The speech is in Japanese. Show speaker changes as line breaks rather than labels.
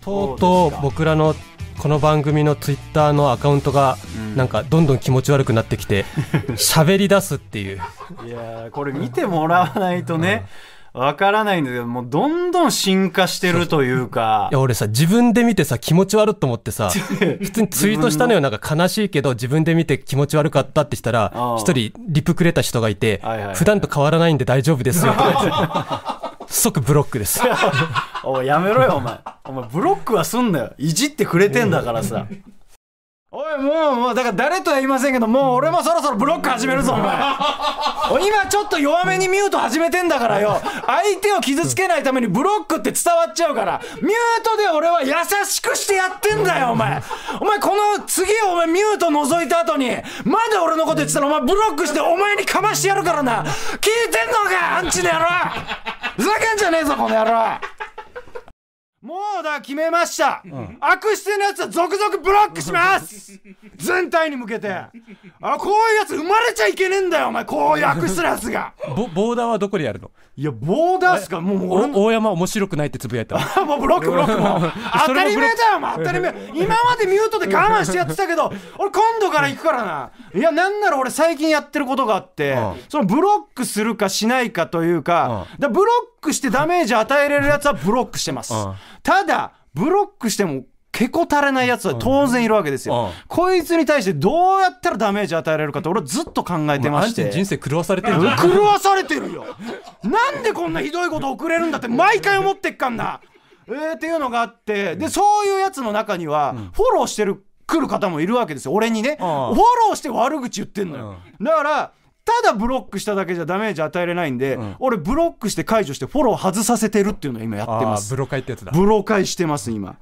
とうとう僕らのこの番組のツイッターのアカウントがなんかどんどん気持ち悪くなってきて 喋、り出すっていう
いやこれ見てもらわないとね、わからないんだけど、もうどんどん進化してるというか。
いや、俺さ、自分で見てさ、気持ち悪っと思ってさ、普通にツイートしたのよ、なんか悲しいけど、自分で見て気持ち悪かったってしたら、一人リプくれた人がいて、普段と変わらないんで大丈夫ですよって。即ブロックです
おいやめろよお前お前ブロックはすんなよいじってくれてんだからさ、おいもうもうだから誰とは言いませんけどもう俺もそろそろブロック始めるぞお前今ちょっと弱めにミュート始めてんだからよ相手を傷つけないためにブロックって伝わっちゃうからミュートで俺は優しくしてやってんだよお前お前この次お前ミュート覗いた後にまだ俺のこと言ってたらお前ブロックしてお前にかましてやるからな聞いてんのかアンチの野郎ふざけんじゃねえぞ、この野郎もうだ、決めました。うん、悪質なやつは続々ブロックします 全体に向けて。あこういうやつ生まれちゃいけねえんだよお前こういう悪するやつが
ボーダーはどこでやるのいやボーダーっすかもう俺大山面白くないってつぶやいた もうブロックブロックも 当たり前だよ当たり前今までミュートで我慢してやってたけど 俺今度か
ら行くからないやなんなら俺最近やってることがあって、そのブロックするかしないかというかだブロックしてダメージ与えれるやつはブロックしてますただブロックしてもけこたれないやつは当然いるわけですよ、こいつに対してどうやったらダメージ与えられるかって俺はずっと考えてまして、人生狂わされてる狂わされてるよなんでこんなひどいこと送れるんだって毎回思ってっかんなえー、っていうのがあってでそういうやつの中にはフォローしてる、来る方もいるわけですよ俺にねフォローして悪口言ってんのよだからただブロックしただけじゃダメージ与えれないんで、俺ブロックして解除してフォロー外させてるっていうのを今やってますブロ解ってやつだブロ解してます今